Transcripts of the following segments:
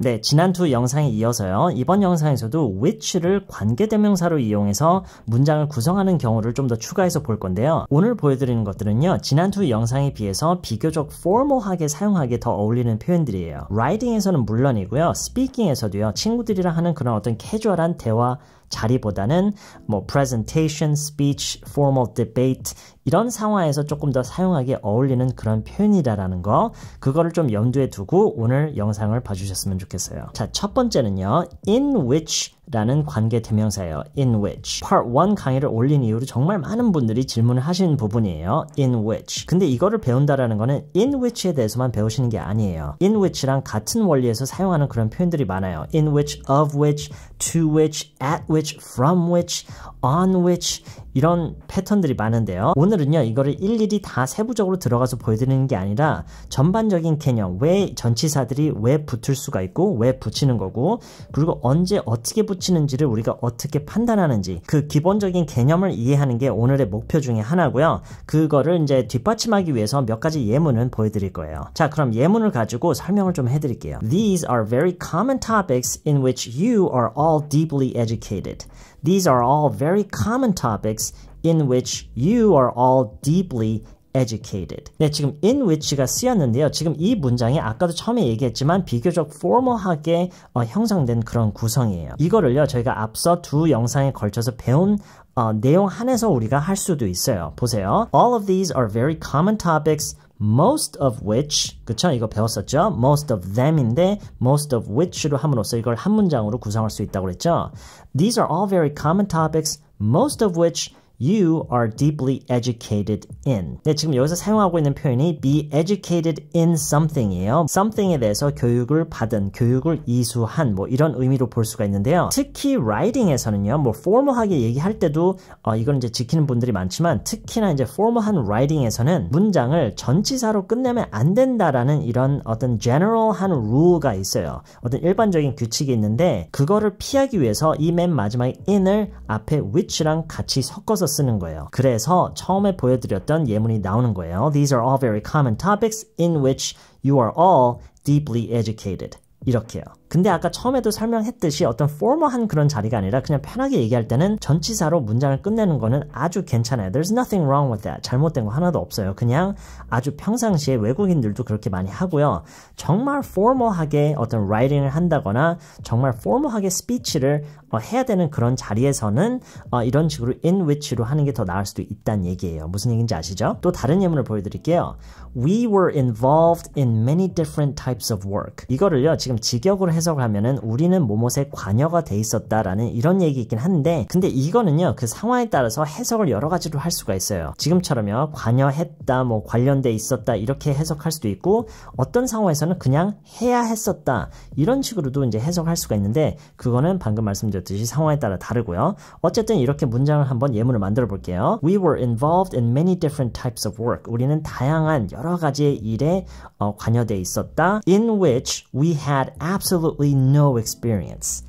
네, 지난 두 영상에 이어서요. 이번 영상에서도 which를 관계대명사로 이용해서 문장을 구성하는 경우를 좀 더 추가해서 볼 건데요. 오늘 보여드리는 것들은요. 지난 두 영상에 비해서 비교적 포멀하게 사용하기에 더 어울리는 표현들이에요. 라이딩에서는 물론이고요. 스피킹에서도요 친구들이랑 하는 그런 어떤 캐주얼한 대화 자리보다는 뭐 presentation, speech, formal debate 이런 상황에서 조금 더 사용하기에 어울리는 그런 표현이다라는 거 그거를 좀 염두에 두고 오늘 영상을 봐주셨으면 좋겠어요. 자, 첫 번째는요. in which 라는 관계 대명사예요. in which. part 1 강의를 올린 이후로 정말 많은 분들이 질문을 하시는 부분이에요. in which. 근데 이거를 배운다라는 거는 in which에 대해서만 배우시는 게 아니에요. in which랑 같은 원리에서 사용하는 그런 표현들이 많아요. in which, of which, to which, at which, from which, on which 이런 패턴들이 많은데요. 오늘은요. 이거를 일일이 다 세부적으로 들어가서 보여드리는 게 아니라 전반적인 개념, 왜 전치사들이 왜 붙을 수가 있고 왜 붙이는 거고 그리고 언제 어떻게 붙 치는지를 우리가 어떻게 판단하는지 그 기본적인 개념을 이해하는 게 오늘의 목표 중에 하나고요. 그거를 이제 뒷받침하기 위해서 몇 가지 예문은 보여드릴 거예요. 자, 그럼 예문을 가지고 설명을 좀 해드릴게요. These are very common topics in which you are all deeply educated. These are all very common topics in which you are all deeply educated. 네, 지금 in which가 쓰였는데요. 지금 이 문장이 아까도 처음에 얘기했지만 비교적 포멀하게 어, 형성된 그런 구성이에요. 이거를요, 저희가 앞서 두 영상에 걸쳐서 배운 어, 내용 한에서 우리가 할 수도 있어요. 보세요. All of these are very common topics most of which 그쵸 이거 배웠었죠 most of them인데 most of which로 함으로써 이걸 한 문장으로 구성할 수 있다고 그랬죠 these are all very common topics most of which you are deeply educated in. 네, 지금 여기서 사용하고 있는 표현이 be educated in something이에요. something에 대해서 교육을 받은, 교육을 이수한 뭐 이런 의미로 볼 수가 있는데요. 특히 writing에서는요, 뭐 formal하게 얘기할 때도 어, 이건 이제 지키는 분들이 많지만 특히나 이제 formal한 writing에서는 문장을 전치사로 끝내면 안 된다라는 이런 어떤 general한 rule가 있어요. 어떤 일반적인 규칙이 있는데 그거를 피하기 위해서 이 맨 마지막에 in을 앞에 which랑 같이 섞어서 쓰는 거예요. 그래서 처음에 보여드렸던 예문이 나오는 거예요. These are all very common topics in which you are all deeply educated. 이렇게요. 근데 아까 처음에도 설명했듯이 어떤 포머한 그런 자리가 아니라 그냥 편하게 얘기할 때는 전치사로 문장을 끝내는 거는 아주 괜찮아요. There's nothing wrong with that. 잘못된 거 하나도 없어요. 그냥 아주 평상시에 외국인들도 그렇게 많이 하고요. 정말 포머하게 어떤 writing을 한다거나 정말 포머하게 스피치를 어, 해야 되는 그런 자리에서는 어, 이런 식으로 in which로 하는 게 더 나을 수도 있다는 얘기예요. 무슨 얘기인지 아시죠? 또 다른 예문을 보여드릴게요. We were involved in many different types of work. 이거를요, 지금 직역으로 해석을 하면은 우리는 모못에 관여가 돼 있었다라는 이런 얘기이긴 한데 근데 이거는요 그 상황에 따라서 해석을 여러 가지로 할 수가 있어요. 지금처럼요 관여했다 뭐 관련돼 있었다 이렇게 해석할 수도 있고 어떤 상황에서는 그냥 해야 했었다 이런 식으로도 이제 해석할 수가 있는데 그거는 방금 말씀드렸듯이 상황에 따라 다르고요. 어쨌든 이렇게 문장을 한번 예문을 만들어 볼게요. We were involved in many different types of work. 우리는 다양한 여러 가지의 일에 어, 관여돼 있었다. In which we had absolute absolutely no experience.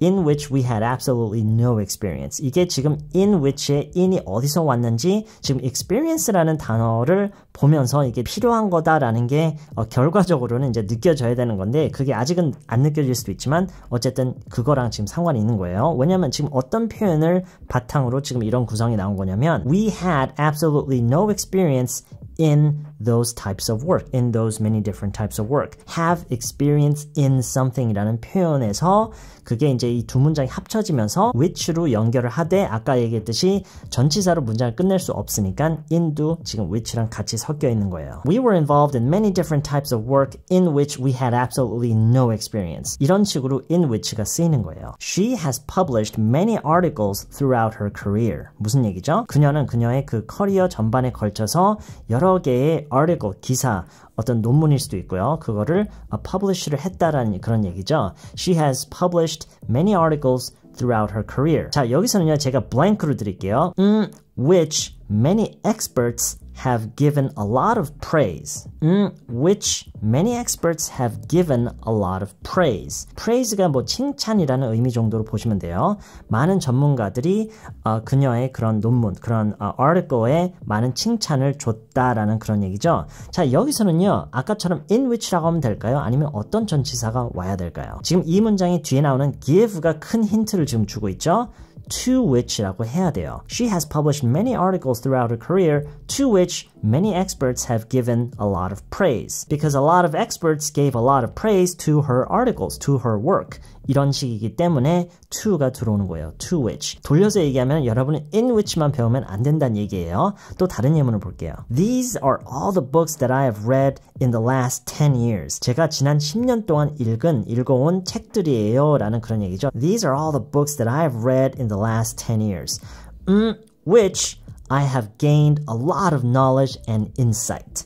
in which we had absolutely no experience. 이게 지금 in which의 in이 어디서 왔는지 지금 experience라는 단어를 보면서 이게 필요한 거다라는 게 어, 결과적으로는 이제 느껴져야 되는 건데 그게 아직은 안 느껴질 수도 있지만 어쨌든 그거랑 지금 상관이 있는 거예요. 왜냐면 지금 어떤 표현을 바탕으로 지금 이런 구성이 나온 거냐면 we had absolutely no experience in those types of work, in those many different types of work. Have experience in something 이라는 표현에서 그게 이제 이 두 문장이 합쳐지면서 which로 연결을 하되 아까 얘기했듯이 전치사로 문장을 끝낼 수 없으니까 into 지금 which랑 같이 섞여 있는 거예요. We were involved in many different types of work in which we had absolutely no experience. 이런 식으로 in which가 쓰이는 거예요. She has published many articles throughout her career. 무슨 얘기죠? 그녀는 그녀의 그 커리어 전반에 걸쳐서 여러 개의 article, 기사, 어떤 논문일 수도 있고요. 그거를 publish를 했다라는 그런 얘기죠. She has published many articles throughout her career. 자, 여기서는요. 제가 blank 로 드릴게요. 음, which many experts have given a lot of praise. 음, which many experts have given a lot of praise. praise가 뭐 칭찬이라는 의미 정도로 보시면 돼요. 많은 전문가들이 어, 그녀의 그런 논문, 그런 어, article에 많은 칭찬을 줬다라는 그런 얘기죠. 자, 여기서는요. 아까처럼 in which라고 하면 될까요? 아니면 어떤 전치사가 와야 될까요? 지금 이 문장의 뒤에 나오는 give가 큰 힌트를 지금 주고 있죠. to which라고 해야 uh, 돼요. She has published many articles throughout her career to which many experts have given a lot of praise because a lot of experts gave a lot of praise to her articles, to her work. 이런 식이기 때문에 to가 들어오는 거예요. to which. 돌려서 얘기하면 여러분은 in which만 배우면 안 된다는 얘기예요. 또 다른 예문을 볼게요. These are all the books that I have read in the last 10 years. 제가 지난 10년 동안 읽은, 읽어온 책들이에요. 라는 그런 얘기죠. These are all the books that I have read in the last 10 years. 음, which I have gained a lot of knowledge and insight.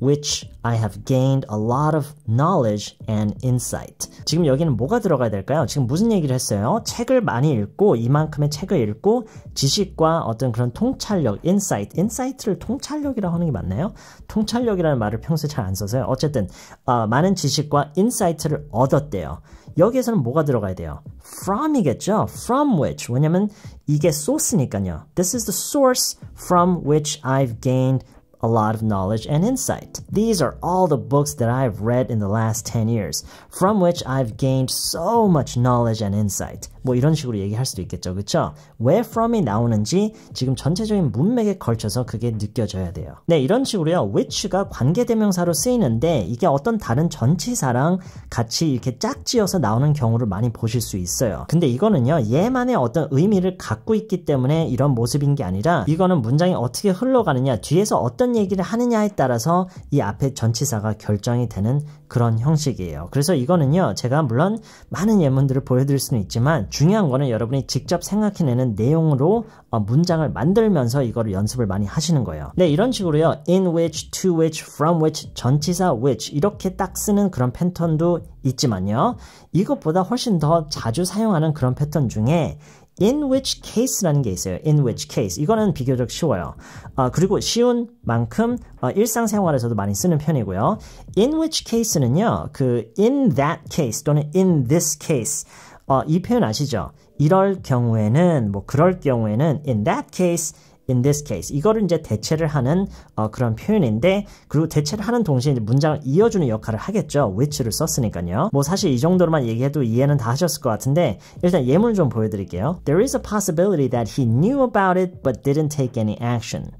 which I have gained a lot of knowledge and insight. 지금 여기는 뭐가 들어가야 될까요? 지금 무슨 얘기를 했어요? 책을 많이 읽고 이만큼의 책을 읽고 지식과 어떤 그런 통찰력, insight, insight를 통찰력이라고 하는 게 맞나요? 통찰력이라는 말을 평소에 잘 안 써서요. 어쨌든 어, 많은 지식과 insight를 얻었대요. 여기에서는 뭐가 들어가야 돼요? from이겠죠? from which. 왜냐면 이게 소스니까요. This is the source from which I've gained a lot of knowledge and insight. These are all the books that I've read in the last 10 years, from which I've gained so much knowledge and insight. 뭐 이런 식으로 얘기할 수도 있겠죠, 그쵸? Where from이 나오는지 지금 전체적인 문맥에 걸쳐서 그게 느껴져야 돼요. 네, 이런 식으로요. which가 관계대명사로 쓰이는데 이게 어떤 다른 전치사랑 같이 이렇게 짝지어서 나오는 경우를 많이 보실 수 있어요. 근데 이거는요, 얘만의 어떤 의미를 갖고 있기 때문에 이런 모습인 게 아니라 이거는 문장이 어떻게 흘러가느냐, 뒤에서 어떤 어떤 얘기를 하느냐에 따라서 이 앞에 전치사가 결정이 되는 그런 형식이에요. 그래서 이거는요, 제가 물론 많은 예문들을 보여드릴 수는 있지만 중요한 거는 여러분이 직접 생각해내는 내용으로 어, 문장을 만들면서 이거를 연습을 많이 하시는 거예요. 네, 이런 식으로요. in which, to which, from which, 전치사 which 이렇게 딱 쓰는 그런 패턴도 있지만요. 이것보다 훨씬 더 자주 사용하는 그런 패턴 중에 in which case라는 게 있어요. in which case. 이거는 비교적 쉬워요. 어, 그리고 쉬운 만큼 어, 일상생활에서도 많이 쓰는 편이고요. in which case는요. 그 in that case 또는 in this case 어, 이 표현 아시죠? 이럴 경우에는 뭐 그럴 경우에는 in that case in this case 이거를 이제 대체를 하는 어, 그런 표현인데 그리고 대체를 하는 동시에 문장을 이어주는 역할을 하겠죠. which를 썼으니까요. 뭐 사실 이 정도로만 얘기해도 이해는 다 하셨을 것 같은데 일단 예문을 좀 보여드릴게요. There is a possibility that he knew about it but didn't take any action.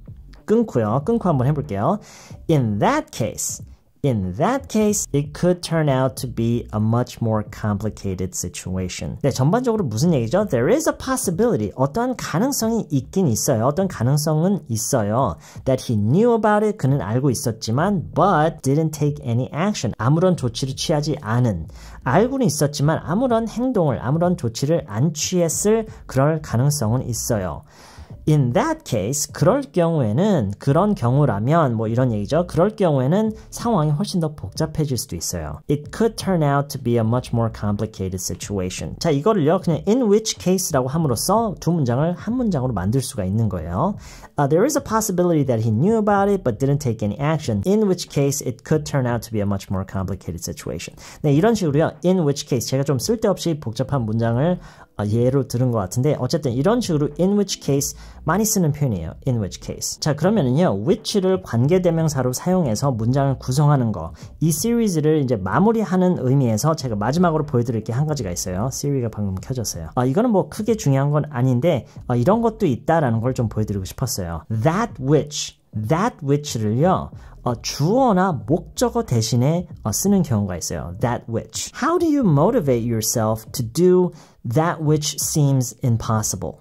끊고요. 끊고 한번 해볼게요. In that case. In that case, it could turn out to be a much more complicated situation. 네, 전반적으로 무슨 얘기죠? There is a possibility. 어떠한 가능성이 있긴 있어요. 어떤 가능성은 있어요. That he knew about it. 그는 알고 있었지만, but didn't take any action. 아무런 조치를 취하지 않은. 알고는 있었지만 아무런 행동을, 아무런 조치를 안 취했을 그럴 가능성은 있어요. In that case, 그럴 경우에는 그런 경우라면 뭐 이런 얘기죠. 그럴 경우에는 상황이 훨씬 더 복잡해질 수도 있어요. It could turn out to be a much more complicated situation. 자, 이거를요. 그냥 in which case라고 함으로써 두 문장을 한 문장으로 만들 수가 있는 거예요. Uh, there is a possibility that he knew about it but didn't take any action. In which case, it could turn out to be a much more complicated situation. 네, 이런 식으로요. In which case 제가 좀 쓸데없이 복잡한 문장을 아, 예로 들은 것 같은데 어쨌든 이런 식으로 in which case 많이 쓰는 표현이에요. in which case. 자 그러면은요 which를 관계대명사로 사용해서 문장을 구성하는 거이 시리즈를 이제 마무리하는 의미에서 제가 마지막으로 보여드릴 게 한 가지가 있어요. 시리가 방금 켜졌어요. 어, 이거는 뭐 크게 중요한 건 아닌데 어, 이런 것도 있다라는 걸 좀 보여드리고 싶었어요. that which that which를요 주어나 목적어 대신에 쓰는 경우가 있어요. That which. How do you motivate yourself to do that which seems impossible?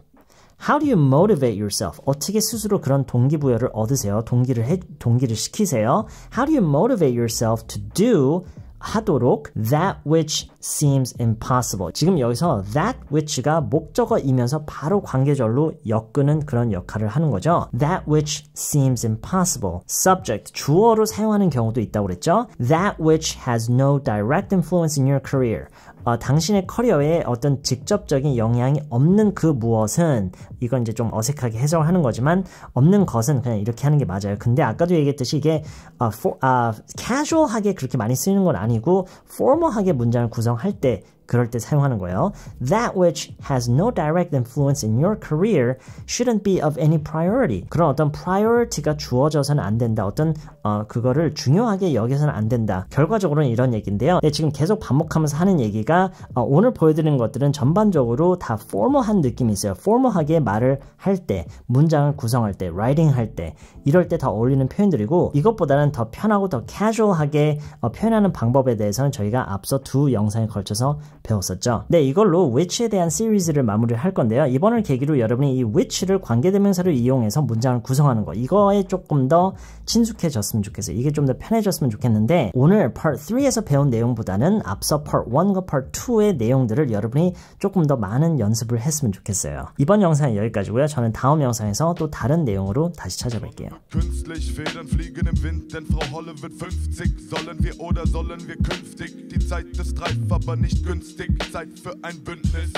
How do you motivate yourself? 어떻게 스스로 그런 동기부여를 얻으세요? 동기를 해, 동기를 시키세요? How do you motivate yourself to do 하도록 that which seems impossible. 지금 여기서 that which가 목적어이면서 바로 관계절로 엮는 그런 역할을 하는 거죠. that which seems impossible. subject 주어로 사용하는 경우도 있다고 그랬죠. that which has no direct influence in your career. 어, 당신의 커리어에 어떤 직접적인 영향이 없는 그 무엇은 이건 이제 좀 어색하게 해석을 하는 거지만 없는 것은 그냥 이렇게 하는 게 맞아요. 근데 아까도 얘기했듯이 이게 어, for, 어, casual하게 그렇게 많이 쓰이는 건 아니고 formal하게 문장을 구성할 때 그럴 때 사용하는 거예요. That which has no direct influence in your career shouldn't be of any priority. 그런 어떤 priority가 주어져서는 안 된다. 어떤 어, 그거를 중요하게 여겨서는 안 된다. 결과적으로는 이런 얘기인데요. 네, 지금 계속 반복하면서 하는 얘기가 어, 오늘 보여드리는 것들은 전반적으로 다 formal한 느낌이 있어요. formal하게 말을 할 때, 문장을 구성할 때, writing 할 때, 이럴 때 다 어울리는 표현들이고 이것보다는 더 편하고 더 casual하게 어, 표현하는 방법에 대해서는 저희가 앞서 두 영상에 걸쳐서 배웠었죠. 네, 이걸로 which에 대한 시리즈를 마무리할 건데요. 이번을 계기로 여러분이 이 which를 관계대명사를 이용해서 문장을 구성하는 거 이거에 조금 더 친숙해졌으면 좋겠어요. 이게 좀 더 편해졌으면 좋겠는데 오늘 part 3에서 배운 내용보다는 앞서 part 1과 part 2의 내용들을 여러분이 조금 더 많은 연습을 했으면 좋겠어요. 이번 영상은 여기까지고요. 저는 다음 영상에서 또 다른 내용으로 다시 찾아뵐게요. Künstlich federn, fliegen im Wind, denn Frau Holle wird 50. Sollen wir oder sollen wir künftig? Die Zeit ist reif, aber nicht günstig. Stick, Zeit für ein Bündnis.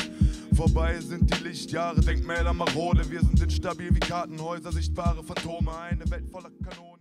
Vorbei sind die Lichtjahre, Denkmäler marode. Wir sind instabil wie Kartenhäuser, sichtbare Phantome, eine Welt voller Kanonen.